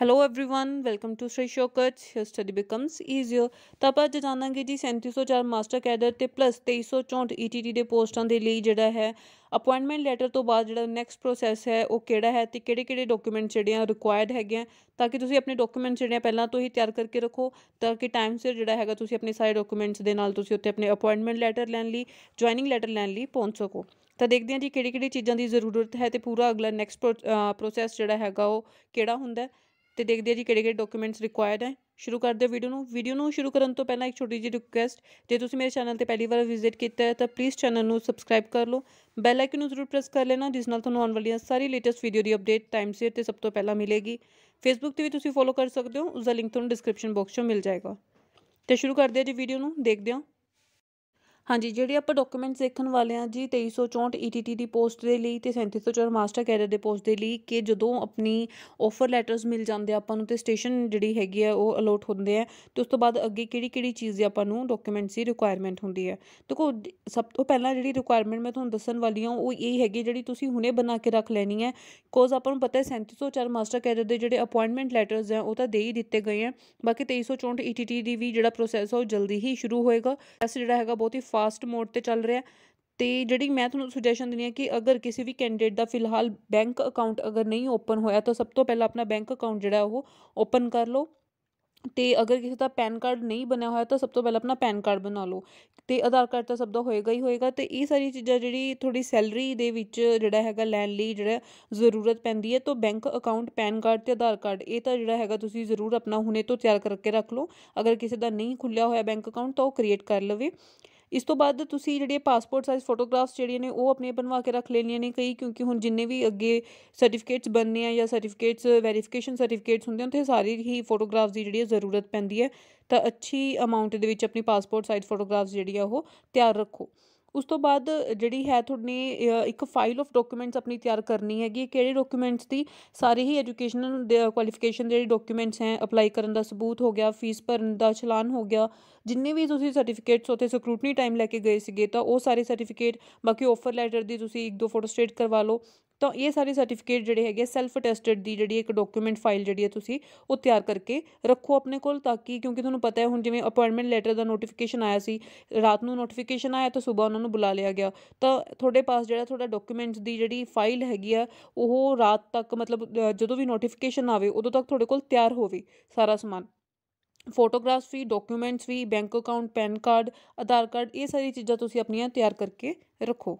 hello everyone welcome to Shri ਸ਼ੋਕਟ here study becomes easier ਤਾਂ ਅੱਜ ਜਾਣਾਂਗੇ ਜੀ 3704 ਮਾਸਟਰ ਕੈਡਰ ਤੇ ਪਲੱਸ 2364 ਈਟੀਟੀ ਦੇ ਪੋਸਟਾਂ ਦੇ ਲਈ ਜਿਹੜਾ ਹੈ ਅਪਾਇੰਟਮੈਂਟ ਲੈਟਰ ਤੋਂ ਬਾਅਦ ਜਿਹੜਾ ਨੈਕਸਟ ਪ੍ਰੋਸੈਸ ਹੈ ਉਹ ਕਿਹੜਾ ਹੈ ਤੇ ਕਿਹੜੇ-ਕਿਹੜੇ ਡਾਕੂਮੈਂਟ ਜਿਹੜੇ ਆ ਰਿਕੁਆਇਰਡ ਹੈਗੇ ਆ ਤਾਂ ਕਿ ਤੁਸੀਂ ਆਪਣੇ ਡਾਕੂਮੈਂਟ ਜਿਹੜੇ ਆ ਪਹਿਲਾਂ ਤੋਂ ਹੀ ਤਿਆਰ ਕਰਕੇ ਰੱਖੋ ਤਾਂ ਕਿ ਟਾਈਮ ਸਿਰ ਜਿਹੜਾ ਹੈਗਾ ਤੁਸੀਂ ਆਪਣੇ ਸਾਰੇ ਡਾਕੂਮੈਂਟਸ ਦੇ ਨਾਲ ਤੁਸੀਂ ਉੱਥੇ ਆਪਣੇ ਅਪਾਇੰਟਮੈਂਟ ਲੈਟਰ ਲੈਣ ਲਈ ਜੁਆਇਨਿੰਗ ਲੈਟਰ ਲੈਣ ਲਈ ਪਹੁੰਚ ਸਕੋ ਤਾਂ ਦੇਖਦੇ ਹਾਂ ਜੀ ਕਿਹੜੀ-ਕਿਹੜੀ ਚੀਜ਼ਾਂ ਦੀ ਜ਼ਰੂਰਤ ਹੈ ਤੇ ਪੂਰਾ ਅਗਲਾ ਨੈਕਸਟ ਪ੍ਰੋਸੈਸ ਜਿਹੜਾ ਹੈਗਾ ਉਹ ਕਿਹੜਾ ਹੁੰਦਾ ਤੇ ਦੇਖਦੇ ਆ ਜੀ ਕਿਹੜੇ ਕਿਹੜੇ ਡਾਕੂਮੈਂਟਸ ਰਿਕੁਆਇਰਡ ਹੈ ਸ਼ੁਰੂ ਕਰਦੇ ਵੀਡੀਓ ਨੂੰ ਵੀਡੀਓ ਨੂੰ ਸ਼ੁਰੂ ਕਰਨ ਤੋਂ ਪਹਿਲਾਂ ਇੱਕ ਛੋਟੀ ਜਿਹੀ ਰਿਕੁਐਸਟ ਜੇ ਤੁਸੀਂ ਮੇਰੇ ਚੈਨਲ ਤੇ ਪਹਿਲੀ ਵਾਰ ਵਿਜ਼ਿਟ ਕੀਤਾ ਹੈ ਤਾਂ ਪਲੀਜ਼ ਚੈਨਲ ਨੂੰ ਸਬਸਕ੍ਰਾਈਬ ਕਰ ਲਓ ਬੈਲ ਆਈਕਨ ਨੂੰ ਜ਼ਰੂਰ ਪ੍ਰੈਸ ਕਰ ਲੈਣਾ ਜਿਸ ਨਾਲ ਤੁਹਾਨੂੰ ਆਉਣ ਵਾਲੀਆਂ ਸਾਰੀ ਲੇਟੈਸਟ ਵੀਡੀਓ ਦੀ ਅਪਡੇਟ ਟਾਈਮ ਸਿਰ ਤੇ ਸਭ ਤੋਂ ਪਹਿਲਾਂ ਮਿਲੇਗੀ ਫੇਸਬੁੱਕ ਤੇ ਵੀ ਤੁਸੀਂ ਫੋਲੋ ਕਰ ਸਕਦੇ ਹੋ ਉਸ ਦਾ ਲਿੰਕ ਤੁਹਾਨੂੰ ਡਿਸਕ੍ਰਿਪਸ਼ਨ ਬਾਕਸ 'ਚੋਂ ਮਿਲ ਜਾਏਗਾ ਤੇ ਸ਼ੁਰੂ ਕਰਦੇ ਆ ਜੀ ਵੀਡੀਓ ਨੂੰ ਦੇਖਦੇ ਹਾਂ ਹਾਂਜੀ ਜਿਹੜੇ ਆਪਾਂ ਡਾਕੂਮੈਂਟਸ ਦੇਖਣ ਵਾਲੇ ਆ ਜੀ 2364 ETT ਦੀ ਪੋਸਟ ਦੇ ਲਈ ਤੇ 3704 ਮਾਸਟਰ ਕੈਡਰ ਦੇ ਪੋਸਟ ਦੇ ਲਈ ਕਿ ਜਦੋਂ ਆਪਣੀ ਆਫਰ ਲੈਟਰਸ ਮਿਲ ਜਾਂਦੇ ਆਪਾਂ ਨੂੰ ਤੇ ਸਟੇਸ਼ਨ ਜਿਹੜੀ ਹੈਗੀ ਆ ਉਹ ਅਲੋਟ ਹੁੰਦੇ ਆ ਤੇ ਉਸ ਤੋਂ ਬਾਅਦ ਅੱਗੇ ਕਿਹੜੀ ਕਿਹੜੀ ਚੀਜ਼ ਦੀ ਆਪਾਂ ਨੂੰ ਡਾਕੂਮੈਂਟਸ ਦੀ ਰਿਕੁਆਇਰਮੈਂਟ ਹੁੰਦੀ ਹੈ ਦੇਖੋ ਸਭ ਤੋਂ ਪਹਿਲਾਂ ਜਿਹੜੀ ਰਿਕੁਆਇਰਮੈਂਟ ਮੈਂ ਤੁਹਾਨੂੰ ਦੱਸਣ ਵਾਲੀ ਹਾਂ ਉਹ ਇਹ ਹੈਗੀ ਜਿਹੜੀ ਤੁਸੀਂ ਹੁਣੇ ਬਣਾ ਕੇ ਰੱਖ ਲੈਣੀ ਹੈ ਕੋਜ਼ ਆਪਾਂ ਨੂੰ ਪਤਾ ਹੈ 3704 ਮਾਸਟਰ ਕੈਡਰ ਦੇ ਜਿਹੜੇ ਅਪਾਇੰਟਮੈਂਟ ਲੈਟਰਸ ਆ ਉਹ ਤਾਂ ਦੇ ਹੀ ਦਿੱਤੇ ਗਏ ਆ ਬਾਕੀ 2364 ETT ਦੀ ਵੀ ਜਿਹੜਾ ਪ੍ਰੋਸੈਸ ਆ ਉਹ ਜਲਦੀ ਹੀ ਸ਼ੁਰੂ ਹੋਏਗਾ ਪ੍ਰੋਸੈਸ ਜਿਹੜਾ ਹੈਗਾ ਬਹੁਤ ਹੀ ਫਾਸਟ ਮੋਡ ਤੇ ਚੱਲ ਰਿਹਾ ਤੇ ਜਿਹੜੀ ਮੈਂ ਤੁਹਾਨੂੰ ਸੁਜੈਸ਼ਨ ਦਿੰਦੀ ਹਾਂ ਕਿ ਅਗਰ ਕਿਸੇ ਵੀ ਕੈਂਡੀਡੇਟ ਦਾ ਫਿਲਹਾਲ ਬੈਂਕ ਅਕਾਊਂਟ ਅਗਰ ਨਹੀਂ ਓਪਨ ਹੋਇਆ ਤਾਂ ਸਭ ਤੋਂ ਪਹਿਲਾਂ ਆਪਣਾ ਬੈਂਕ ਅਕਾਊਂਟ ਜਿਹੜਾ ਉਹ ਓਪਨ ਕਰ ਲਓ ਤੇ ਅਗਰ ਕਿਸੇ ਦਾ ਪੈਨ ਕਾਰਡ ਨਹੀਂ ਬਣਿਆ ਹੋਇਆ ਤਾਂ ਸਭ ਤੋਂ ਪਹਿਲਾਂ ਆਪਣਾ ਪੈਨ ਕਾਰਡ ਬਣਾ ਲਓ ਤੇ ਆਧਾਰ ਕਾਰਡ ਤਾਂ ਸਭ ਦਾ ਹੋਏਗਾ ਹੀ ਹੋਏਗਾ ਤੇ ਇਹ ਸਾਰੀ ਚੀਜ਼ਾਂ ਜਿਹੜੀ ਥੋੜੀ ਸੈਲਰੀ ਦੇ ਵਿੱਚ ਜਿਹੜਾ ਹੈਗਾ ਲੈਣ ਲਈ ਜਿਹੜਾ ਜ਼ਰੂਰਤ ਪੈਂਦੀ ਹੈ ਤਾਂ ਬੈਂਕ ਅਕਾਊਂਟ ਪੈਨ ਕਾਰਡ ਤੇ ਆਧਾਰ ਕਾਰਡ ਇਹ ਤਾਂ ਜਿਹੜਾ ਹੈਗਾ ਤੁਸੀਂ ਜ਼ਰੂਰ ਆਪਣਾ ਹੁਣੇ ਤੋਂ ਤਿਆਰ ਕਰਕੇ ਰੱਖ ਲਓ ਅਗਰ ਕਿਸੇ ਦਾ ਨਹੀਂ ਖੁੱਲਿਆ ਹੋਇਆ ਬੈਂਕ ਅਕਾਊਂਟ ਤਾਂ ਉਹ ਕ੍ਰੀਏਟ ਕਰ ਲਵੇ ਇਸ ਤੋਂ ਬਾਅਦ ਤੁਸੀਂ ਜਿਹੜੇ ਪਾਸਪੋਰਟ ਸਾਈਜ਼ ਫੋਟੋਗ੍ਰਾਫਸ ਜਿਹੜੀਆਂ ਨੇ ਉਹ ਆਪਣੇ ਬਣਵਾ ਕੇ ਰੱਖ ਲੈਣੀਆਂ ਨੇ ਕਈ ਕਿਉਂਕਿ ਹੁਣ ਜਿੰਨੇ ਵੀ ਅੱਗੇ ਸਰਟੀਫਿਕੇਟਸ ਬਣਨੇ ਆ ਜਾਂ ਸਰਟੀਫਿਕੇਟਸ ਵੈਰੀਫਿਕੇਸ਼ਨ ਸਰਟੀਫਿਕੇਟਸ ਹੁੰਦੇ ਹਨ ਤੇ ਸਾਰੀ ਹੀ ਫੋਟੋਗ੍ਰਾਫਸ ਦੀ ਜਿਹੜੀ ਜ਼ਰੂਰਤ ਪੈਂਦੀ ਹੈ ਤਾਂ ਅੱਛੀ ਅਮਾਉਂਟ ਦੇ ਵਿੱਚ ਆਪਣੀ ਪਾਸਪੋਰਟ ਸਾਈਜ਼ ਫੋਟੋਗ੍ਰਾਫਸ ਜਿਹੜੀ ਆ ਉਹ ਤਿਆਰ ਰੱਖੋ ਉਸ ਤੋਂ ਬਾਅਦ ਜਿਹੜੀ ਹੈ ਤੁਹਾਡੀ ਇੱਕ ਫਾਈਲ ਆਫ ਡਾਕੂਮੈਂਟਸ ਆਪਣੀ ਤਿਆਰ ਕਰਨੀ ਹੈਗੀ ਕਿਹੜੇ ਡਾਕੂਮੈਂਟਸ ਦੀ ਸਾਰੇ ਹੀ ਐਜੂਕੇਸ਼ਨਲ ਕੁਆਲੀਫਿਕੇਸ਼ਨ ਦੇ ਡਾਕੂਮੈਂਟਸ ਹੈ ਅਪਲਾਈ ਕਰਨ ਦਾ ਸਬੂਤ ਹੋ ਗਿਆ ਫੀਸ ਭਰਨ ਦਾ ਚਲਾਨ ਹੋ ਗਿਆ ਜਿੰਨੇ ਵੀ ਤੁਸੀਂ ਸਰਟੀਫਿਕੇਟਸ ਉਥੇ ਸਕਰੂਟਨੀ ਟਾਈਮ ਲੈ ਕੇ ਗਏ ਸੀਗੇ ਤਾਂ ਉਹ ਸਾਰੇ ਸਰਟੀਫਿਕੇਟ ਬਾਕੀ ਆਫਰ ਲੈਟਰ ਦੀ ਤੁਸੀਂ ਇੱਕ ਦੋ ਫੋਟੋ ਸਟੇਟ ਕਰਵਾ ਲਓ ਤਾਂ ਇਹ ਸਾਰੇ ਸਰਟੀਫਿਕੇਟ ਜਿਹੜੇ ਹੈਗੇ ਸੈਲਫ ਅਟੈਸਟਡ ਦੀ ਜਿਹੜੀ ਇੱਕ ਡਾਕੂਮੈਂਟ ਫਾਈਲ ਜਿਹੜੀ ਹੈ ਤੁਸੀਂ ਉਹ ਤਿਆਰ ਕਰਕੇ ਰੱਖੋ ਆਪਣੇ ਕੋਲ ਤਾਂ ਕਿ ਕਿਉਂਕਿ ਤੁਹਾਨੂੰ ਪਤਾ ਹੈ ਹੁਣ ਜਿਵੇਂ ਅਪਾਇੰਟਮੈਂਟ ਲੈਟਰ ਦਾ ਨੋਟੀਫਿਕੇਸ਼ਨ ਆਇਆ ਸੀ ਰਾਤ ਨੂੰ ਨੋਟੀਫਿਕੇਸ਼ਨ ਆਇਆ ਤਾਂ ਸਵੇਰ ਉਹਨਾਂ ਨੂੰ ਬੁਲਾ ਲਿਆ ਗਿਆ ਤਾਂ ਤੁਹਾਡੇ ਪਾਸ ਜਿਹੜਾ ਤੁਹਾਡਾ ਡਾਕੂਮੈਂਟਸ ਦੀ ਜਿਹੜੀ ਫਾਈਲ ਹੈਗੀ ਆ ਉਹ ਰਾਤ ਤੱਕ ਮਤਲਬ ਜਦੋਂ ਵੀ ਨੋਟੀਫਿਕੇਸ਼ਨ ਆਵੇ ਉਦੋਂ ਤੱਕ ਤੁਹਾਡੇ ਕੋਲ ਤਿਆਰ ਹੋਵੇ ਸਾਰਾ ਸਮਾਨ ਫੋਟੋਗ੍ਰਾਫਸ ਵੀ ਡਾਕੂਮੈਂਟਸ ਵੀ bank account PAN card Aadhaar card ਇਹ ਸਾਰੀ ਚੀਜ਼ਾਂ ਤੁਸੀਂ ਆਪਣੀਆਂ ਤਿਆਰ ਕਰਕੇ ਰੱਖੋ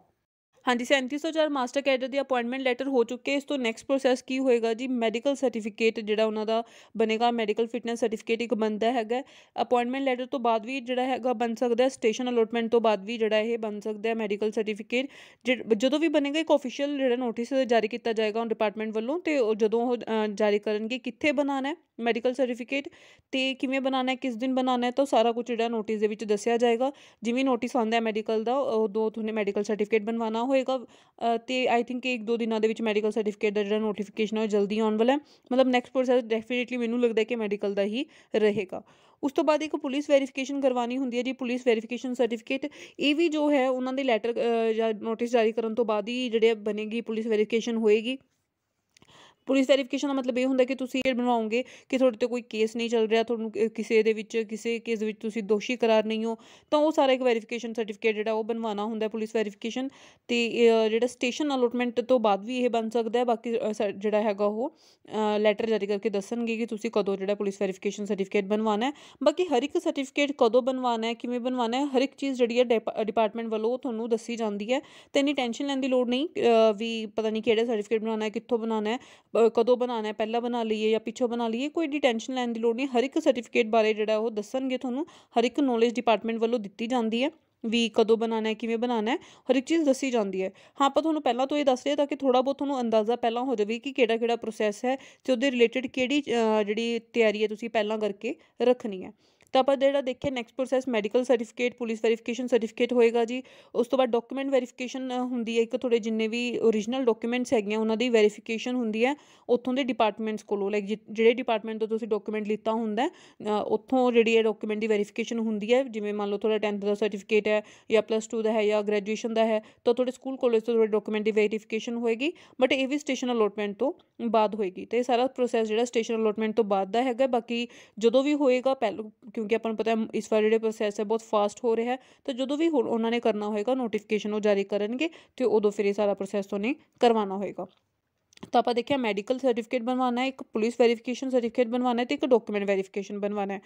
ਹਾਂਜੀ 3704 ਮਾਸਟਰ ਕੈਡਰ ਦੀ ਅਪਾਇੰਟਮੈਂਟ ਲੈਟਰ ਹੋ ਚੁੱਕੇ ਇਸ ਤੋਂ ਨੈਕਸਟ ਪ੍ਰੋਸੈਸ ਕੀ ਹੋਏਗਾ ਜੀ ਮੈਡੀਕਲ ਸਰਟੀਫਿਕੇਟ ਜਿਹੜਾ ਉਹਨਾਂ ਦਾ ਬਨੇਗਾ ਮੈਡੀਕਲ ਫਿਟਨੈਸ ਸਰਟੀਫਿਕੇਟ ਇੱਕ ਬੰਦਾ ਹੈਗਾ ਅਪਾਇੰਟਮੈਂਟ ਲੈਟਰ ਤੋਂ ਬਾਅਦ ਵੀ ਜਿਹੜਾ ਹੈਗਾ ਬਣ ਸਕਦਾ ਸਟੇਸ਼ਨ ਅਲੋਟਮੈਂਟ ਤੋਂ ਬਾਅਦ ਵੀ ਜਿਹੜਾ ਇਹ ਬਣ ਸਕਦਾ ਹੈ ਮੈਡੀਕਲ ਸਰਟੀਫਿਕੇਟ ਜਦੋਂ ਵੀ ਬਣੇਗਾ ਇੱਕ ਆਫੀਸ਼ੀਅਲ ਜਿਹੜਾ ਨੋਟਿਸ ਜਾਰੀ ਕੀਤਾ ਜਾਏਗਾ ਉਹ ਡਿਪਾਰਟਮੈਂਟ ਵੱਲੋਂ ਤੇ ਜਦੋਂ ਉਹ ਜਾਰੀ ਕਰਨਗੇ ਕਿੱਥੇ ਬਣਾਉਣਾ ਹੈ ਮੈਡੀਕਲ ਸਰਟੀਫਿਕੇਟ ਤੇ ਕਿਵੇਂ ਬਣਾਉਣਾ ਹੈ ਕਿਸ ਦਿਨ ਬਣਾਉਣਾ ਹੈ ਤਾਂ ਸਾਰਾ ਕੁਝ ਜਿਹੜਾ ਨੋਟਿਸ ਦੇ ਵਿੱਚ ਦੱਸਿਆ ਜਾਏਗਾ ਜਿਵੇਂ ਨੋਟਿਸ ਆਉਂਦਾ ਹੈ ਮੈਡੀਕਲ ਦਾ ਦੋ ਤੁਹਾਨੂੰ ਮੈਡੀਕਲ ਸਰਟੀਫਿਕੇਟ ਬਣਵਾਉਣਾ ਹੋਏਗਾ ਤੇ ਆਈ ਥਿੰਕ ਇੱਕ ਦੋ ਦਿਨਾਂ ਦੇ ਵਿੱਚ ਮੈਡੀਕਲ ਸਰਟੀਫਿਕੇਟ ਦਾ ਜਿਹੜਾ ਨੋਟੀਫਿਕੇਸ਼ਨ ਹੈ ਉਹ ਜਲਦੀ ਆਉਣ ਵਾਲਾ ਹੈ ਮਤਲਬ ਨੈਕਸਟ ਪ੍ਰੋਸੈਸ ਡੈਫੀਨਿਟਲੀ ਮੈਨੂੰ ਲੱਗਦਾ ਹੈ ਕਿ ਮੈਡੀਕਲ ਦਾ ਹੀ ਰਹੇਗਾ ਉਸ ਤੋਂ ਬਾਅਦ ਇੱਕ ਪੁਲਿਸ ਵੈਰੀਫਿਕੇਸ਼ਨ ਕਰਵਾਉਣੀ ਹੁੰਦੀ ਹੈ ਜੀ ਪੁਲਿਸ ਵੈਰੀਫਿਕੇਸ਼ਨ ਸਰਟੀਫਿਕੇਟ ਇਹ ਵੀ ਜੋ ਹੈ ਉਹਨਾਂ ਦੇ ਲੈਟਰ ਜਾਂ ਨੋਟਿਸ ਜਾਰੀ ਕਰਨ ਤੋਂ ਬਾਅਦ ਹੀ ਜਿਹੜੇ ਬਣੇਗੀ ਪੁਲਿਸ ਵੈਰੀਫਿਕੇਸ਼ਨ ਹੋਏਗੀ ਪੁਲਿਸ ਵੈਰੀਫਿਕੇਸ਼ਨ ਦਾ ਮਤਲਬ ਇਹ ਹੁੰਦਾ ਕਿ ਤੁਸੀਂ ਇਹ ਬਣਵਾਓਗੇ ਕਿ ਤੁਹਾਡੇ ਤੇ ਕੋਈ ਕੇਸ ਨਹੀਂ ਚੱਲ ਰਿਹਾ ਤੁਹਾਨੂੰ ਕਿਸੇ ਦੇ ਵਿੱਚ ਕਿਸੇ ਕੇਸ ਵਿੱਚ ਤੁਸੀਂ ਦੋਸ਼ੀ ਕਰਾਰ ਨਹੀਂ ਹੋ ਤਾਂ ਉਹ ਸਾਰਾ ਇੱਕ ਵੈਰੀਫਿਕੇਸ਼ਨ ਸਰਟੀਫਿਕੇਟ ਜਿਹੜਾ ਉਹ ਬਣਵਾਉਣਾ ਹੁੰਦਾ ਪੁਲਿਸ ਵੈਰੀਫਿਕੇਸ਼ਨ ਤੇ ਜਿਹੜਾ ਸਟੇਸ਼ਨ ਅਲੋਟਮੈਂਟ ਤੋਂ ਬਾਅਦ ਵੀ ਇਹ ਬਣ ਸਕਦਾ ਹੈ ਬਾਕੀ ਜਿਹੜਾ ਹੈਗਾ ਉਹ ਲੈਟਰ ਜਾਰੀ ਕਰਕੇ ਦੱਸਣਗੇ ਕਿ ਤੁਸੀਂ ਕਦੋਂ ਜਿਹੜਾ ਪੁਲਿਸ ਵੈਰੀਫਿਕੇਸ਼ਨ ਸਰਟੀਫਿਕੇਟ ਬਣਵਾਉਣਾ ਹੈ ਬਾਕੀ ਹਰ ਇੱਕ ਸਰਟੀਫਿਕੇਟ ਕਦੋਂ ਬਣਵਾਉਣਾ ਹੈ ਕਿਵੇਂ ਬਣਵਾਉਣਾ ਹੈ ਹਰ ਇੱਕ ਚੀਜ਼ ਜਿਹੜੀ ਹੈ ਡਿਪਾਰਟਮੈਂਟ ਵੱਲੋਂ ਤੁਹਾਨੂੰ ਦੱਸੀ ਜਾਂਦੀ ਹੈ ਤੇ ਇਨੀ ਟੈਨਸ਼ਨ ਲੈਣ ਦੀ ਲੋੜ ਨਹੀਂ ਵੀ ਪਤਾ ਨਹੀਂ ਕਿਹੜਾ ਸਰਟੀਫਿਕੇਟ ਬਣਾਉਣਾ ਹੈ ਕਿੱਥੋਂ ਬਣਾਉਣਾ ਹੈ ਕਦੋਂ ਬਣਾਉਣਾ ਹੈ ਪਹਿਲਾਂ ਬਣਾ ਲਈਏ ਜਾਂ ਪਿੱਛੋਂ ਬਣਾ ਲਈਏ ਕੋਈ ਡਿਟੈਂਸ਼ਨ ਟੈਨਸ਼ਨ ਲੈਣ ਦੀ ਲੋੜ ਨਹੀਂ ਹਰ ਇੱਕ ਸਰਟੀਫਿਕੇਟ ਬਾਰੇ ਜਿਹੜਾ ਉਹ ਦੱਸਣਗੇ ਤੁਹਾਨੂੰ ਹਰ ਇੱਕ ਨੌਲੇਜ ਡਿਪਾਰਟਮੈਂਟ ਵੱਲੋਂ ਦਿੱਤੀ ਜਾਂਦੀ ਹੈ ਵੀ ਕਦੋਂ ਬਣਾਉਣਾ ਹੈ ਕਿਵੇਂ ਬਣਾਉਣਾ ਹੈ ਹਰ ਇੱਕ ਚੀਜ਼ ਦੱਸੀ ਜਾਂਦੀ ਹੈ ਹਾਂ ਆਪਾਂ ਤੁਹਾਨੂੰ ਪਹਿਲਾਂ ਤੋਂ ਇਹ ਦੱਸ ਰਹੇ ਤਾਂ ਕਿ ਥੋੜਾ ਬਹੁਤ ਤੁਹਾਨੂੰ ਅੰਦਾਜ਼ਾ ਪਹਿਲਾਂ ਹੋ ਜਾਵੇ ਕਿ ਕਿਹੜਾ ਕਿਹੜਾ ਪ੍ਰੋਸੈਸ ਹੈ ਤੇ ਉਹਦੇ ਰਿਲੇਟਡ ਕਿਹੜੀ ਜਿਹੜੀ ਤਿਆਰੀ ਹੈ ਤੁਸੀਂ ਪਹਿਲਾਂ ਕਰਕੇ ਰੱਖਣੀ ਹੈ ਤਾਂ ਆਪਾਂ ਜਿਹੜਾ ਦੇਖਿਆ next process medical certificate police verification certificate ਹੋਏਗਾ ਜੀ ਉਸ ਤੋਂ ਬਾਅਦ ਡਾਕੂਮੈਂਟ ਵੈਰੀਫਿਕੇਸ਼ਨ ਹੁੰਦੀ ਹੈ ਇੱਕ ਤੁਹਾਡੇ ਜਿੰਨੇ ਵੀ origignal ਡਾਕੂਮੈਂਟਸ ਹੈਗੇ ਉਹਨਾਂ ਦੀ ਵੈਰੀਫਿਕੇਸ਼ਨ ਹੁੰਦੀ ਹੈ ਉੱਥੋਂ ਦੇ ਡਿਪਾਰਟਮੈਂਟਸ ਕੋਲੋਂ ਲਾਈਕ ਜਿਹੜੇ ਡਿਪਾਰਟਮੈਂਟ ਤੋਂ ਤੁਸੀਂ ਡਾਕੂਮੈਂਟ ਲਿੱਤਾ ਹੁੰਦਾ ਉੱਥੋਂ ਜਿਹੜੀ ਹੈ ਡਾਕੂਮੈਂਟ ਦੀ ਵੈਰੀਫਿਕੇਸ਼ਨ ਹੁੰਦੀ ਹੈ ਜਿਵੇਂ ਮੰਨ ਲਓ ਤੁਹਾਡਾ 10th ਦਾ ਸਰਟੀਫਿਕੇਟ ਹੈ ਜਾਂ ਪਲੱਸ 2 ਦਾ ਹੈ ਜਾਂ ਗ੍ਰੈਜੂਏਸ਼ਨ ਦਾ ਹੈ ਤਾਂ ਤੁਹਾਡੇ ਸਕੂਲ ਕਾਲਜ ਤੋਂ ਤੁਹਾਡੇ ਡਾਕੂਮੈਂਟ ਦੀ ਵੈਰੀਫਿਕੇਸ਼ਨ ਹੋਏਗੀ ਬਟ ਇਹ ਵੀ ਸਟੇਸ਼ਨ ਅਲੋਟਮੈਂਟ ਤੋਂ ਬਾਅਦ ਹੋਏਗੀ ਤੇ ਸਾਰਾ ਪ੍ਰੋਸੈਸ ਜਿਹੜਾ ਸਟੇਸ਼ਨ ਅਲੋਟਮੈਂਟ ਤੋਂ ਬਾਅਦ ਦਾ ਹੈਗਾ ਬਾਕੀ ਜਦੋਂ ਵੀ ਹੋਏਗਾ ਪਹਿਲਾਂ ਕਿਉਂਕਿ ਆਪਾਂ ਨੂੰ ਪਤਾ ਇਸ ਵਾਰ ਜਿਹੜੇ ਪ੍ਰੋਸੈਸ ਹੈ ਬਹੁਤ ਫਾਸਟ ਹੋ ਰਿਹਾ ਹੈ ਤਾਂ ਜਦੋਂ ਵੀ ਹੁਣ ਉਹਨਾਂ ਨੇ ਕਰਨਾ ਹੋਏਗਾ ਨੋਟੀਫਿਕੇਸ਼ਨ ਉਹ ਜਾਰੀ ਕਰਨਗੇ ਤੇ ਉਦੋਂ ਫਿਰ ਇਹ ਸਾਰਾ ਪ੍ਰੋਸੈਸ ਉਹਨੇ ਕਰਵਾਉਣਾ ਹੋਏਗਾ ਤਾਂ ਆਪਾਂ ਦੇਖਿਆ ਮੈਡੀਕਲ ਸਰਟੀਫਿਕੇਟ ਬਣਵਾਉਣਾ ਹੈ ਇੱਕ ਪੁਲਿਸ ਵੈਰੀਫਿਕੇਸ਼ਨ ਸਰਟੀਫਿਕੇਟ ਬਣਵਾਉਣਾ ਹੈ ਤੇ ਇੱਕ ਡਾਕੂਮੈਂਟ ਵੈਰੀਫਿਕੇਸ਼ਨ ਬਣਵਾਉਣਾ ਹੈ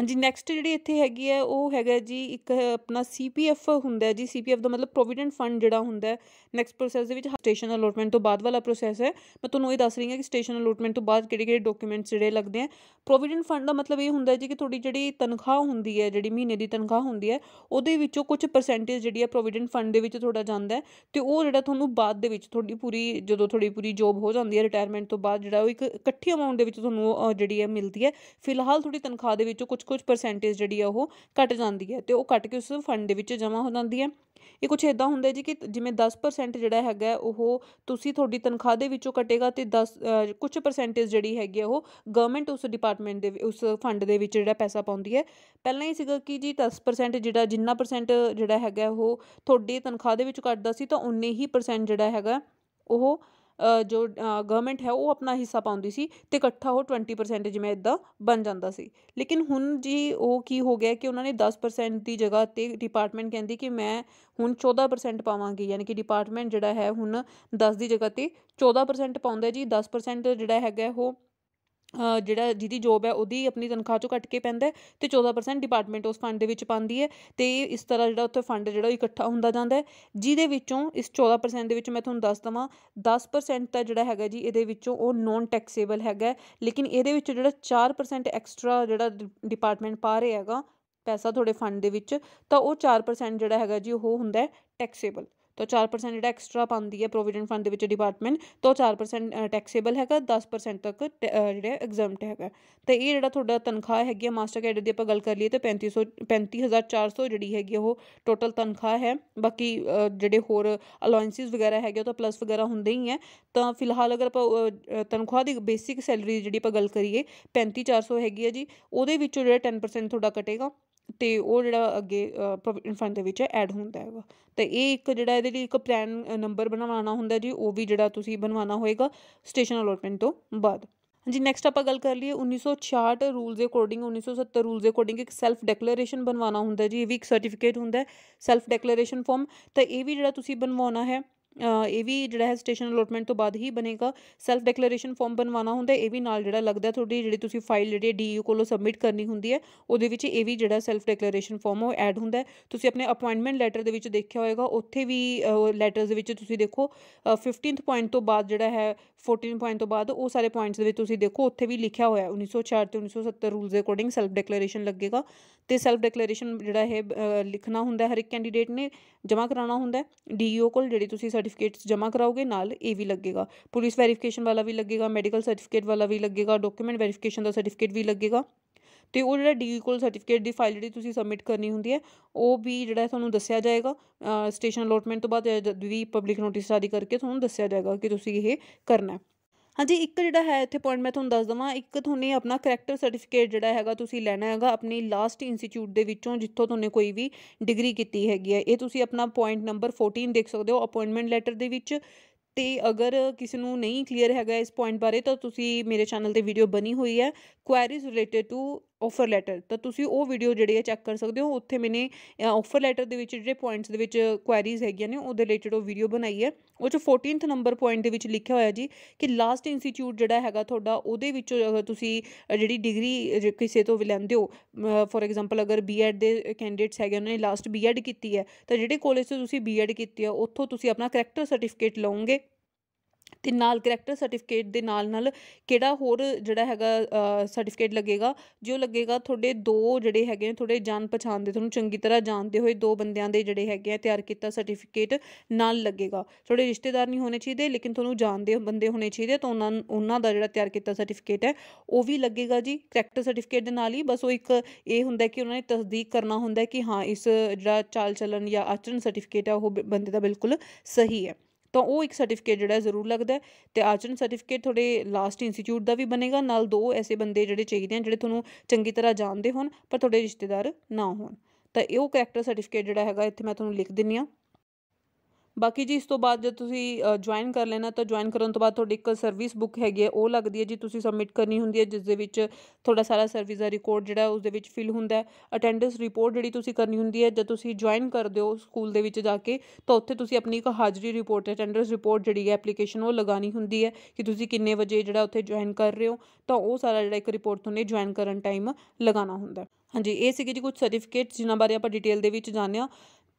ਹਾਂਜੀ ਨੈਕਸਟ ਜਿਹੜੀ ਇੱਥੇ ਹੈਗੀ ਹੈ ਉਹ ਹੈਗਾ ਜੀ ਇੱਕ ਆਪਣਾ ਸੀਪੀਐਫ ਹੁੰਦਾ ਜੀ ਸੀਪੀਐਫ ਦਾ ਮਤਲਬ ਪ੍ਰੋਵੀਡੈਂਟ ਫੰਡ ਜਿਹੜਾ ਹੁੰਦਾ ਨੈਕਸਟ ਪ੍ਰੋਸੈਸ ਦੇ ਵਿੱਚ ਸਟੇਸ਼ਨ ਅਲੋਟਮੈਂਟ ਤੋਂ ਬਾਅਦ ਵਾਲਾ ਪ੍ਰੋਸੈਸ ਹੈ ਮੈਂ ਤੁਹਾਨੂੰ ਇਹ ਦੱਸ ਰਹੀ ਹਾਂ ਕਿ ਸਟੇਸ਼ਨ ਅਲੋਟਮੈਂਟ ਤੋਂ ਬਾਅਦ ਕਿਹੜੇ ਕਿਹੜੇ ਡਾਕੂਮੈਂਟਸ ਜਿਹੜੇ ਲੱਗਦੇ ਆ ਪ੍ਰੋਵੀਡੈਂਟ ਫੰਡ ਦਾ ਮਤਲਬ ਇਹ ਹੁੰਦਾ ਜੀ ਕਿ ਤੁਹਾਡੀ ਜਿਹੜੀ ਤਨਖਾਹ ਹੁੰਦੀ ਹੈ ਜਿਹੜੀ ਮਹੀਨੇ ਦੀ ਤਨਖਾਹ ਹੁੰਦੀ ਹੈ ਉਹਦੇ ਵਿੱਚੋਂ ਕੁਝ ਪਰਸੈਂਟੇਜ ਜਿਹੜੀ ਹੈ ਪ੍ਰੋਵੀਡੈਂਟ ਫੰਡ ਦੇ ਵਿੱਚ ਤੁਹਾਡਾ ਜਾਂਦਾ ਹੈ ਤੇ ਉਹ ਜਿਹੜਾ ਤੁਹਾਨੂੰ ਬਾਅਦ ਦੇ ਵਿੱਚ ਤੁਹਾਡੀ ਪੂਰੀ ਜਦੋਂ ਤੁਹਾਡੀ ਪੂਰੀ ਜੌਬ ਹੋ ਜਾਂਦੀ ਹੈ ਰਿਟਾਇਰਮੈਂਟ ਤੋਂ ਬਾਅਦ ਜਿਹੜਾ ਉਹ ਇੱਕ ਇਕੱਠੀ ਅਮਾਉਂਟ ਦੇ ਵਿੱਚ ਤੁਹਾਨੂੰ ਜਿਹੜੀ ਹੈ ਮਿਲਦੀ ਹੈ ਫਿਲਹਾਲ ਤੁਹਾਡੀ ਤਨਖਾਹ ਦੇ ਵਿੱਚੋਂ ਕੁਝ ਕੁਝ ਪਰਸੈਂਟੇਜ ਜਿਹੜੀ ਆ ਉਹ ਘਟ ਜਾਂਦੀ ਹੈ ਤੇ ਉਹ ਘਟ ਕੇ ਉਸ ਫੰਡ ਦੇ ਵਿੱਚ ਜਮ੍ਹਾਂ ਹੋ ਜਾਂਦੀ ਹੈ ਇਹ ਕੁਝ ਇਦਾਂ ਹੁੰਦਾ ਜੀ ਕਿ ਜਿਵੇਂ 10% ਜਿਹੜਾ ਹੈਗਾ ਉਹ ਤੁਸੀਂ ਤੁਹਾਡੀ ਤਨਖਾਹ ਦੇ ਵਿੱਚੋਂ ਕਟੇਗਾ ਤੇ 10 ਕੁਝ ਪਰਸੈਂਟੇਜ ਜਿਹੜੀ ਹੈਗੀ ਉਹ ਗਵਰਨਮੈਂਟ ਉਸ ਡਿਪਾਰਟਮੈਂਟ ਦੇ ਉਸ ਫੰਡ ਦੇ ਵਿੱਚ ਜਿਹੜਾ ਪੈਸਾ ਪਾਉਂਦੀ ਹੈ ਪਹਿਲਾਂ ਹੀ ਸੀਗਾ ਕਿ ਜੀ 10% ਜਿਹੜਾ ਜਿੰਨਾ ਪਰਸੈਂਟ ਜਿਹੜਾ ਹੈਗਾ ਉਹ ਤੁਹਾਡੀ ਤਨਖਾਹ ਦੇ ਵਿੱਚ ਕੱਟਦਾ ਸੀ ਤਾਂ ਉਨੇ ਹੀ ਪਰਸੈਂਟ ਜਿਹੜਾ ਹੈਗਾ ਉਹ ਜੋ ਗਵਰਨਮੈਂਟ ਹੈ ਉਹ ਆਪਣਾ ਹਿੱਸਾ ਪਾਉਂਦੀ ਸੀ ਤੇ ਇਕੱਠਾ ਉਹ 20% ਜਿਵੇਂ ਇਦਾਂ ਬਣ ਜਾਂਦਾ ਸੀ ਲੇਕਿਨ ਹੁਣ ਜੀ ਉਹ ਕੀ ਹੋ ਗਿਆ ਕਿ ਉਹਨਾਂ ਨੇ 10% ਦੀ ਜਗ੍ਹਾ ਤੇ ਡਿਪਾਰਟਮੈਂਟ ਕਹਿੰਦੀ ਕਿ ਮੈਂ ਹੁਣ 14% ਪਾਵਾਂਗੀ ਯਾਨੀ ਕਿ ਡਿਪਾਰਟਮੈਂਟ ਜਿਹੜਾ ਹੈ ਹੁਣ 10 ਦੀ ਜਗ੍ਹਾ ਤੇ 14% ਪਾਉਂਦਾ ਜੀ 10% ਜਿਹੜਾ ਹੈਗਾ ਉਹ ਜਿਹੜਾ ਜਿਹਦੀ ਜੋਬ ਹੈ ਉਹਦੀ ਆਪਣੀ ਤਨਖਾਹ 'ਚੋਂ ਕੱਟ ਕੇ ਪੈਂਦਾ ਅਤੇ ਚੌਦਾਂ ਡਿਪਾਰਟਮੈਂਟ ਉਸ ਫੰਡ ਦੇ ਵਿੱਚ ਪਾਉਂਦੀ ਹੈ ਅਤੇ ਇਸ ਤਰ੍ਹਾਂ ਜਿਹੜਾ ਉੱਥੇ ਫੰਡ ਜਿਹੜਾ ਉਹ ਇਕੱਠਾ ਹੁੰਦਾ ਜਾਂਦਾ ਜਿਹਦੇ ਵਿੱਚੋਂ ਇਸ ਚੌਦਾਂ ਦੇ ਵਿੱਚ ਮੈਂ ਤੁਹਾਨੂੰ ਦੱਸ ਦੇਵਾਂ ਦਸ ਤਾਂ ਜਿਹੜਾ ਹੈਗਾ ਜੀ ਇਹਦੇ ਵਿੱਚੋਂ ਉਹ ਨੋਨ ਟੈਕਸੇਬਲ ਹੈਗਾ ਲੇਕਿਨ ਇਹਦੇ ਵਿੱਚੋਂ ਜਿਹੜਾ ਚਾਰ ਐਕਸਟਰਾ ਜਿਹੜਾ ਡਿਪਾਰਟਮੈਂਟ ਪਾ ਰਿਹਾ ਹੈਗਾ ਪੈਸਾ ਤੁਹਾਡੇ ਫੰਡ ਦੇ ਵਿੱਚ ਤਾਂ ਉਹ 4% ਜਿਹੜਾ ਹੈਗਾ ਜੀ ਉਹ ਹੁੰਦਾ ਟੈਕਸੇਬਲ ਤਾਂ 4% ਜਿਹੜਾ ਐਕਸਟਰਾ ਪਾਉਂਦੀ ਹੈ ਪ੍ਰੋਵੀਡੈਂਟ ਫੰਡ ਦੇ ਵਿੱਚ ਡਿਪਾਰਟਮੈਂਟ ਤਾਂ 4% ਟੈਕਸੇਬਲ ਹੈਗਾ 10% ਤੱਕ ਜਿਹੜਾ ਐਗਜ਼ੈਂਪਟ ਹੈਗਾ ਤੇ ਇਹ ਜਿਹੜਾ ਤੁਹਾਡਾ ਤਨਖਾਹ ਹੈਗੀ ਹੈ ਮਾਸਟਰ ਕੈਡਰ ਦੀ ਆਪਾਂ ਗੱਲ ਕਰ ਲਈਏ ਤਾਂ 3500 35400 ਜਿਹੜੀ ਹੈਗੀ ਉਹ ਟੋਟਲ ਤਨਖਾਹ ਹੈ ਬਾਕੀ ਜਿਹੜੇ ਹੋਰ ਅਲਾਉਂਸਸ ਵਗੈਰਾ ਹੈਗੇ ਤਾਂ ਪਲੱਸ ਵਗੈਰਾ ਹੁੰਦੇ ਹੀ ਹੈ ਤਾਂ ਫਿਲਹਾਲ ਅਗਰ ਆਪਾਂ ਤਨਖਾਹ ਦੀ ਬੇਸਿਕ ਸੈਲਰੀ ਜਿਹੜੀ ਆਪਾਂ ਗੱਲ ਕਰੀਏ 35400 ਹੈਗੀ ਹੈ ਜੀ ਉਹਦੇ ਵਿੱਚੋਂ ਜਿਹੜਾ 10% ਤੁਹਾਡਾ ਕਟੇਗਾ ਅਤੇ ਉਹ ਜਿਹੜਾ ਅੱਗੇ ਪ੍ਰੋਵੀਡੈਂਟ ਫੰਡ ਦੇ ਵਿੱਚ ਐਡ ਹੁੰਦਾ ਹੈਗਾ ਅਤੇ ਇਹ ਇੱਕ ਜਿਹੜਾ ਇਹਦੇ ਲਈ ਇੱਕ ਪਲਾਨ ਨੰਬਰ ਬਣਵਾਉਣਾ ਹੁੰਦਾ ਜੀ ਉਹ ਵੀ ਜਿਹੜਾ ਤੁਸੀਂ ਬਣਵਾਉਣਾ ਹੋਏਗਾ ਸਟੇਸ਼ਨ ਅਲੋਟਮੈਂਟ ਤੋਂ ਬਾਅਦ ਹਾਂਜੀ ਨੈਕਸਟ ਆਪਾਂ ਗੱਲ ਕਰ ਲਈਏ 1966 ਰੂਲ ਦੇ ਅਕੋਰਡਿੰਗ 1970 ਰੂਲ ਦੇ ਅਕੋਰਡਿੰਗ ਇੱਕ ਸੈਲਫ ਡੈਕਲੇਰੇਸ਼ਨ ਬਣਵਾਉਣਾ ਹੁੰਦਾ ਜੀ ਇਹ ਵੀ ਇੱਕ ਸਰਟੀਫਿਕੇਟ ਹੁੰਦਾ ਸੈਲਫ ਡੈਕਲੇਰੇਸ਼ਨ ਫਾਰਮ ਤਾਂ ਇਹ ਵੀ ਜਿਹੜਾ ਤੁਸੀਂ ਬਣਵਾਉਣਾ ਹੈ ਇਹ ਵੀ ਜਿਹੜਾ ਹੈ ਸਟੇਸ਼ਨ ਅਲੋਟਮੈਂਟ ਤੋਂ ਬਾਅਦ ਹੀ ਬਣੇਗਾ ਸੈਲਫ ਡਿਕਲੇਰੇਸ਼ਨ ਫਾਰਮ ਬਣਵਾਉਣਾ ਹੁੰਦਾ ਇਹ ਵੀ ਨਾਲ ਜਿਹੜਾ ਲੱਗਦਾ ਤੁਹਾਡੀ ਜਿਹੜੀ ਤੁਸੀਂ ਫਾਈਲ ਜਿਹੜੀ ਡੀਯੂ ਕੋਲੋਂ ਸਬਮਿਟ ਕਰਨੀ ਹੁੰਦੀ ਹੈ ਉਹਦੇ ਵਿੱਚ ਇਹ ਵੀ ਜਿਹੜਾ ਸੈਲਫ ਡਿਕਲੇਰੇਸ਼ਨ ਫਾਰਮ ਉਹ ਐਡ ਹੁੰਦਾ ਤੁਸੀਂ ਆਪਣੇ ਅਪਾਇੰਟਮੈਂਟ ਲੈਟਰ ਦੇ ਵਿੱਚ ਦੇਖਿਆ ਹੋਵੇਗਾ ਉੱਥੇ ਵੀ ਲੈਟਰਸ ਦੇ ਵਿੱਚ ਤੁਸੀਂ ਦੇਖੋ 15th ਪੁਆਇੰਟ ਤੋਂ ਬਾਅਦ ਜਿਹੜਾ ਹੈ 14 ਪੁਆਇੰਟ ਤੋਂ ਬਾਅਦ ਉਹ ਸਾਰੇ ਪੁਆਇੰਟਸ ਦੇ ਵਿੱਚ ਤੁਸੀਂ ਦੇਖੋ ਉੱਥੇ ਵੀ ਲਿਖਿਆ ਹੋਇਆ 1904 ਤੇ 1970 ਰੂਲਸ ਦੇ ਅਕੋਰਡਿੰਗ ਸੈਲਫ ਡਿਕਲੇਰੇਸ਼ਨ ਲੱਗੇਗਾ ਤੇ ਸੈਲਫ ਡਿਕਲੇਰੇਸ਼ਨ ਜਿਹੜਾ ਇਹ ਲਿਖਣਾ ਹੁੰਦਾ ਹਰ ਇੱਕ ਕੈਂਡੀਡੇਟ ਨੇ ਜਮਾ ਕਰਾਉਣਾ ਹੁੰਦਾ ਡੀਯੂ ਕੋਲ ਜਿਹੜੀ ਤੁਸੀਂ ਸਰਟੀਫਿਕੇਟਸ ਜਮ੍ਹਾਂ ਕਰਾਓਗੇ ਨਾਲ ਇਹ ਵੀ ਲੱਗੇਗਾ ਪੁਲਿਸ ਵੈਰੀਫਿਕੇਸ਼ਨ ਵਾਲਾ ਵੀ ਲੱਗੇਗਾ ਮੈਡੀਕਲ ਸਰਟੀਫਿਕੇਟ ਵਾਲਾ ਵੀ ਲੱਗੇਗਾ ਡਾਕੂਮੈਂਟ ਵੈਰੀਫਿਕੇਸ਼ਨ ਦਾ ਸਰਟੀਫਿਕੇਟ ਵੀ ਲੱਗੇਗਾ ਤੇ ਉਹ ਜਿਹੜਾ ਡੀ ਕੋਲ ਸਰਟੀਫਿਕੇਟ ਦੀ ਫਾਈਲ ਜਿਹੜੀ ਤੁਸੀਂ ਸਬਮਿਟ ਕਰਨੀ ਹੁੰਦੀ ਹੈ ਉਹ ਵੀ ਜਿਹੜਾ ਤੁਹਾਨੂੰ ਦੱਸਿਆ ਜਾਏਗਾ ਸਟੇਸ਼ਨ ਅਲੋਟਮੈਂਟ ਤੋਂ ਬਾਅਦ ਵੀ ਪਬਲਿਕ ਨੋਟਿਸ ਜਾਰੀ ਕਰਕੇ ਤੁਹਾਨੂੰ ਦੱਸਿਆ ਜਾਏਗਾ ਕਿ ਤੁਸੀਂ ਇਹ ਕਰਨਾ ਹੈ ਹਾਂਜੀ ਇੱਕ ਜਿਹੜਾ ਹੈ ਇੱਥੇ ਪੁਆਇੰਟ ਮੈਂ ਤੁਹਾਨੂੰ ਦੱਸ ਦਵਾਂ ਇੱਕ ਤੁਹਾਨੂੰ ਆਪਣਾ ਕਰੈਕਟਰ ਸਰਟੀਫਿਕੇਟ ਜਿਹੜਾ ਹੈਗਾ ਤੁਸੀਂ ਲੈਣਾ ਹੈਗਾ ਆਪਣੀ ਲਾਸਟ ਇੰਸਟੀਚਿਊਟ ਦੇ ਵਿੱਚੋਂ ਜਿੱਥੋਂ ਤੁਹਾਨੂੰ ਕੋਈ ਵੀ ਡਿਗਰੀ ਕੀਤੀ ਹੈਗੀ ਹੈ ਇਹ ਤੁਸੀਂ ਆਪਣਾ ਪੁਆਇੰਟ ਨੰਬਰ 14 ਦੇਖ ਸਕਦੇ ਹੋ ਅਪਾਇੰਟਮੈਂਟ ਲੈਟਰ ਦੇ ਵਿੱਚ ਤੇ ਅਗਰ ਕਿਸੇ ਨੂੰ ਨਹੀਂ ਕਲੀਅਰ ਹੈਗਾ ਇਸ ਪੁਆਇੰਟ ਬਾਰੇ ਤਾਂ ਤੁਸੀਂ ਮੇਰੇ ਚੈਨਲ ਤੇ ਵੀਡੀਓ ਬਣੀ ਹੋਈ ਹੈ queries related to offer letter ਤਾਂ ਤੁਸੀਂ ਉਹ ਵੀਡੀਓ ਜਿਹੜੀ ਹੈ ਚੈੱਕ ਕਰ ਸਕਦੇ ਹੋ ਉੱਥੇ ਮੈਨੇ ਆਫਰ ਲੈਟਰ ਦੇ ਵਿੱਚ ਜਿਹੜੇ ਪੁਆਇੰਟਸ ਦੇ ਵਿੱਚ ਕੁਐਰੀਜ਼ ਹੈਗੀਆਂ ਨੇ ਉਹਦੇ ਰਿਲੇਟਡ ਉਹ ਵੀਡੀਓ ਬਣਾਈ ਹੈ ਉਹ ਚ 14th ਨੰਬਰ ਪੁਆਇੰਟ ਦੇ ਵਿੱਚ ਲਿਖਿਆ ਹੋਇਆ ਜੀ ਕਿ ਲਾਸਟ ਇੰਸਟੀਚਿਊਟ ਜਿਹੜਾ ਹੈਗਾ ਤੁਹਾਡਾ ਉਹਦੇ ਵਿੱਚੋਂ ਅਗਰ ਤੁਸੀਂ ਜਿਹੜੀ ਡਿਗਰੀ ਕਿਸੇ ਤੋਂ ਵੀ ਲੈਂਦੇ ਹੋ ਫੋਰ ਐਗਜ਼ਾਮਪਲ ਅਗਰ ਬੀਐਡ ਦੇ ਕੈਂਡੀਡੇਟਸ ਹੈਗੇ ਉਹਨਾਂ ਨੇ ਲਾਸਟ ਬੀਐਡ ਕੀਤੀ ਹੈ ਤਾਂ ਜਿਹੜੇ ਕਾਲਜ ਤੋਂ ਤੁਸੀਂ ਬੀਐਡ ਕੀਤੀ ਹੈ ਉੱਥੋਂ ਤੁਸੀਂ ਆਪਣਾ ਕੈਰੈਕਟਰ ਸਰਟੀਫਿਕੇਟ ਲਓਗੇ ਤੇ ਨਾਲ ਕਰੈਕਟਰ ਸਰਟੀਫਿਕੇਟ ਦੇ ਨਾਲ ਨਾਲ ਕਿਹੜਾ ਹੋਰ ਜਿਹੜਾ ਹੈਗਾ ਸਰਟੀਫਿਕੇਟ ਲੱਗੇਗਾ ਜੋ ਲੱਗੇਗਾ ਤੁਹਾਡੇ ਦੋ ਜਿਹੜੇ ਹੈਗੇ ਨੇ ਤੁਹਾਡੇ ਜਾਣ ਪਛਾਣ ਦੇ ਤੁਹਾਨੂੰ ਚੰਗੀ ਤਰ੍ਹਾਂ ਜਾਣਦੇ ਹੋਏ ਦੋ ਬੰਦਿਆਂ ਦੇ ਜਿਹੜੇ ਹੈਗੇ ਆ ਤਿਆਰ ਕੀਤਾ ਸਰਟੀਫਿਕੇਟ ਨਾਲ ਲੱਗੇਗਾ ਤੁਹਾਡੇ ਰਿਸ਼ਤੇਦਾਰ ਨਹੀਂ ਹੋਣੇ ਚਾਹੀਦੇ ਲੇਕਿਨ ਤੁਹਾਨੂੰ ਜਾਣਦੇ ਬੰਦੇ ਹੋਣੇ ਚਾਹੀਦੇ ਤਾਂ ਉਹਨਾਂ ਉਹਨਾਂ ਦਾ ਜਿਹੜਾ ਤਿਆਰ ਕੀਤਾ ਸਰਟੀਫਿਕੇਟ ਹੈ ਉਹ ਵੀ ਲੱਗੇਗਾ ਜੀ ਕਰੈਕਟਰ ਸਰਟੀਫਿਕੇਟ ਦੇ ਨਾਲ ਹੀ ਬਸ ਉਹ ਇੱਕ ਇਹ ਹੁੰਦਾ ਕਿ ਉਹਨਾਂ ਨੇ ਤਸਦੀਕ ਕਰਨਾ ਹੁੰਦਾ ਕਿ ਹਾਂ ਇਸ ਜਿਹੜਾ ਚਾਲ ਚੱਲਣ ਜਾਂ ਆਚਰਣ ਸਰਟੀਫਿਕੇਟ ਹੈ ਉਹ ਬੰਦੇ ਦਾ ਬਿਲਕੁਲ ਸਹੀ ਹੈ ਤਾਂ ਉਹ ਇੱਕ ਸਰਟੀਫਿਕੇਟ ਜਿਹੜਾ ਜ਼ਰੂਰ ਲੱਗਦਾ ਤੇ ਆਚਰਨ ਸਰਟੀਫਿਕੇਟ ਤੁਹਾਡੇ ਲਾਸਟ ਇੰਸਟੀਚਿਊਟ ਦਾ ਵੀ ਬਣੇਗਾ ਨਾਲ ਦੋ ਐਸੇ ਬੰਦੇ ਜਿਹੜੇ ਚਾਹੀਦੇ ਆ ਜਿਹੜੇ ਤੁਹਾਨੂੰ ਚੰਗੀ ਤਰ੍ਹਾਂ ਜਾਣਦੇ ਹੋਣ ਪਰ ਤੁਹਾਡੇ ਰਿਸ਼ਤੇਦਾਰ ਨਾ ਹੋਣ ਤਾਂ ਇਹ ਉਹ ਕੈਰੈਕਟਰ ਸਰਟੀਫਿਕੇਟ ਜਿਹੜਾ ਹੈਗਾ ਇੱਥੇ ਮੈਂ ਤੁਹਾਨੂੰ ਲਿਖ ਦਿੰਨੀ ਆ ਬਾਕੀ ਜੀ ਇਸ ਤੋਂ ਬਾਅਦ ਜੇ ਤੁਸੀਂ ਜੁਆਇਨ ਕਰ ਲੈਣਾ ਤਾਂ ਜੁਆਇਨ ਕਰਨ ਤੋਂ ਬਾਅਦ ਤੁਹਾਡੀ ਇੱਕ ਸਰਵਿਸ ਬੁੱਕ ਹੈਗੀ ਹੈ ਉਹ ਲੱਗਦੀ ਹੈ ਜੀ ਤੁਸੀਂ ਸਬਮਿਟ ਕਰਨੀ ਹੁੰਦੀ ਹੈ ਜਿਸ ਦੇ ਵਿੱਚ ਤੁਹਾਡਾ ਸਾਰਾ ਸਰਵਿਸ ਦਾ ਰਿਕਾਰਡ ਜਿਹੜਾ ਉਸ ਦੇ ਵਿੱਚ ਫਿਲ ਹੁੰਦਾ ਹੈ ਅਟੈਂਡੈਂਸ ਰਿਪੋਰਟ ਜਿਹੜੀ ਤੁਸੀਂ ਕਰਨੀ ਹੁੰਦੀ ਹੈ ਜਦ ਤੁਸੀਂ ਜੁਆਇਨ ਕਰਦੇ ਹੋ ਸਕੂਲ ਦੇ ਵਿੱਚ ਜਾ ਕੇ ਤਾਂ ਉੱਥੇ ਤੁਸੀਂ ਆਪਣੀ ਇੱਕ ਹਾਜ਼ਰੀ ਰਿਪੋਰਟ ਅਟੈਂਡੈਂਸ ਰਿਪੋਰਟ ਜਿਹੜੀ ਹੈ ਐਪਲੀਕੇਸ਼ਨ ਉਹ ਲਗਾਉਣੀ ਹੁੰਦੀ ਹੈ ਕਿ ਤੁਸੀਂ ਕਿੰਨੇ ਵਜੇ ਜਿਹੜਾ ਉੱਥੇ ਜੁਆਇਨ ਕਰ ਰਹੇ ਹੋ ਤਾਂ ਉਹ ਸਾਰਾ ਜਿਹੜਾ ਇੱਕ ਰਿਪੋਰਟ ਤੁਹਾਨੂੰ ਜੁਆਇਨ ਕਰਨ ਟਾਈਮ ਲਗਾਉਣਾ ਹੁੰਦਾ ਹਾਂਜੀ ਇਹ ਸੀਗੇ ਜੀ ਕੁਝ ਸਰਟੀਫਿਕੇਟਸ ਜਿਨ੍ਹਾਂ ਬਾਰੇ ਆਪਾਂ ਡਿਟੇਲ ਦੇ ਵਿੱਚ ਜਾਣਿਆ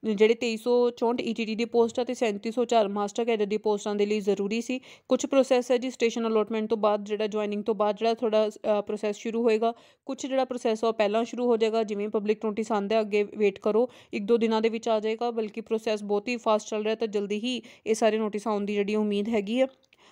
ਜਿਹੜੇ 2364 ETT ਦੀ ਪੋਸਟ ਤੇ 3704 ਮਾਸਟਰ ਕੈਡਰ ਦੀ ਪੋਸਟਾਂ ਦੇ ਲਈ ਜ਼ਰੂਰੀ ਸੀ ਕੁਝ ਪ੍ਰੋਸੈਸ ਹੈ ਜੀ ਸਟੇਸ਼ਨ ਅਲੋਟਮੈਂਟ ਤੋਂ ਬਾਅਦ ਜਿਹੜਾ ਜੁਆਇਨਿੰਗ ਤੋਂ ਬਾਅਦ ਜਿਹੜਾ ਥੋੜਾ ਪ੍ਰੋਸੈਸ ਸ਼ੁਰੂ ਹੋਏਗਾ ਕੁਝ ਜਿਹੜਾ ਪ੍ਰੋਸੈਸ ਉਹ ਪਹਿਲਾਂ ਸ਼ੁਰੂ ਹੋ ਜਾਏਗਾ ਜਿਵੇਂ ਪਬਲਿਕ ਨੋਟਿਸ ਆਂਦਾ ਅੱਗੇ ਵੇਟ ਕਰੋ ਇੱਕ ਦੋ ਦਿਨਾਂ ਦੇ ਵਿੱਚ ਆ ਜਾਏਗਾ ਬਲਕਿ ਪ੍ਰੋਸੈਸ ਬਹੁਤ ਹੀ ਫਾਸਟ ਚੱਲ ਰਿਹਾ ਤਾਂ ਜਲਦੀ ਹੀ ਇਹ ਸਾਰੇ ਨੋਟਿਸ ਆਉਣ ਦੀ ਜਿਹੜੀ ਉਮੀਦ ਹੈਗੀ ਹੈ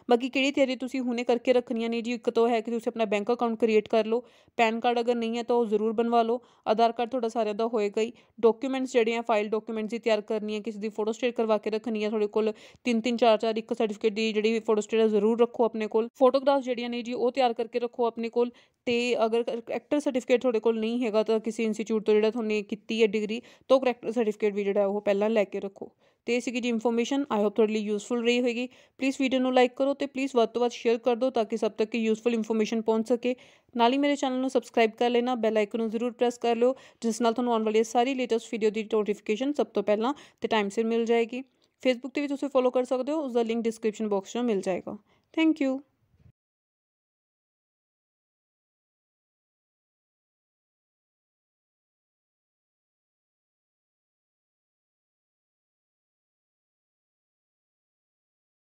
ਬਾਕੀ ਕਿਹੜੀ ਤਿਆਰੀ ਤੁਸੀਂ ਹੁਣੇ ਕਰਕੇ ਰੱਖਣੀਆਂ ਨੇ ਜੀ ਇੱਕ ਤੋਂ ਹੈ ਕਿ ਤੁਸੀਂ ਆਪਣਾ ਬੈਂਕ ਅਕਾਊਂਟ ਕ੍ਰੀਏਟ ਕਰ ਲਓ ਪੈਨ ਕਾਰਡ ਅਗਰ ਨਹੀਂ ਹੈ ਤਾਂ ਉਹ ਜ਼ਰੂਰ ਬਣਵਾ ਲਓ ਆਧਾਰ ਕਾਰਡ ਤੁਹਾਡਾ ਸਾਰਿਆਂ ਦਾ ਹੋਏਗਾ ਹੀ ਡਾਕੂਮੈਂਟਸ ਜਿਹੜੀਆਂ ਫਾਈਲ ਡਾਕੂਮੈਂਟਸ ਦੀ ਤਿਆਰ ਕਰਨੀ ਹੈ ਕਿਸੇ ਦੀ ਫੋਟੋ ਸਟੇਟ ਕਰਵਾ ਕੇ ਰੱਖਣੀ ਹੈ ਤੁਹਾਡੇ ਕੋਲ ਤਿੰਨ ਤਿੰਨ ਚਾਰ ਚਾਰ ਇੱਕ ਸਰਟੀਫਿਕੇਟ ਦੀ ਜਿਹੜੀ ਫੋਟੋ ਸਟੇਟ ਜ਼ਰੂਰ ਰੱਖੋ ਆਪਣੇ ਕੋਲ ਫੋਟੋਗ੍ਰਾਫ ਜਿਹੜੀਆਂ ਨੇ ਜੀ ਉਹ ਤਿਆਰ ਕਰਕੇ ਰੱਖੋ ਆਪਣੇ ਕੋਲ ਤੇ ਅਗਰ ਐਕਟਰ ਸਰਟੀਫਿਕੇਟ ਤੁਹਾਡੇ ਕੋਲ ਨਹੀਂ ਹੈਗਾ ਤਾਂ ਕਿਸੇ ਇੰਸਟੀਚਿਊਟ ਤੋਂ ਜਿਹੜਾ ਤੁਹਾਨੂੰ ਕੀਤੀ ਹੈ ਡਿਗਰੀ ਤੋਂ ਕਰੈਕਟਰ ਸਰਟੀਫਿਕੇਟ ਵੀ ਜਿਹੜਾ ਉਹ ਪਹਿਲਾਂ ਲੈ ਕੇ ਰੱਖੋ ਤੇ ਇਹ ਸੀਗੀ ਜੀ ਇਨਫੋਰਮੇਸ਼ਨ ਆਈ ਹੋਪ ਤੁਹਾਡੇ ਲਈ ਯੂਸਫੁਲ ਰਹੀ ਹੋਵੇਗੀ ਪਲੀਜ਼ ਵੀਡੀਓ ਨੂੰ ਲਾਈਕ ਕਰੋ ਤੇ ਪਲੀਜ਼ ਵੱਧ ਤੋਂ ਵੱਧ ਸ਼ੇਅਰ ਕਰ ਦਿਓ ਤਾਂ ਕਿ ਸਭ ਤੱਕ ਯੂਸਫੁਲ ਇਨਫੋਰਮੇਸ਼ਨ ਪਹੁੰਚ ਸਕੇ ਨਾਲ ਹੀ ਮੇਰੇ ਚੈਨਲ ਨੂੰ ਸਬਸਕ੍ਰਾਈਬ ਕਰ ਲੈਣਾ ਬੈਲ ਆਈਕਨ ਨੂੰ ਜ਼ਰੂਰ ਪ੍ਰੈਸ ਕਰ ਲਿਓ ਜਿਸ ਨਾਲ ਤੁਹਾਨੂੰ ਆਉਣ ਵਾਲੀ ਸਾਰੀ ਲੇਟੈਸਟ ਵੀਡੀਓ ਦੀ ਨੋਟੀਫਿਕੇਸ਼ਨ ਸਭ ਤੋਂ ਪਹਿਲਾਂ ਤੇ ਟਾਈਮ ਸਿਰ ਮਿਲ ਜਾਏਗੀ ਫੇਸਬੁੱਕ ਤੇ ਵੀ ਤੁਸੀਂ ਫੋਲੋ ਕਰ ਸਕਦੇ ਹੋ ਉਸ ਦਾ ਲਿੰਕ ਡਿਸਕ੍ਰਿਪਸ਼ਨ ਬਾਕਸ 'ਚ ਮਿਲ ਜਾਏਗਾ ਥੈਂਕ ਯੂ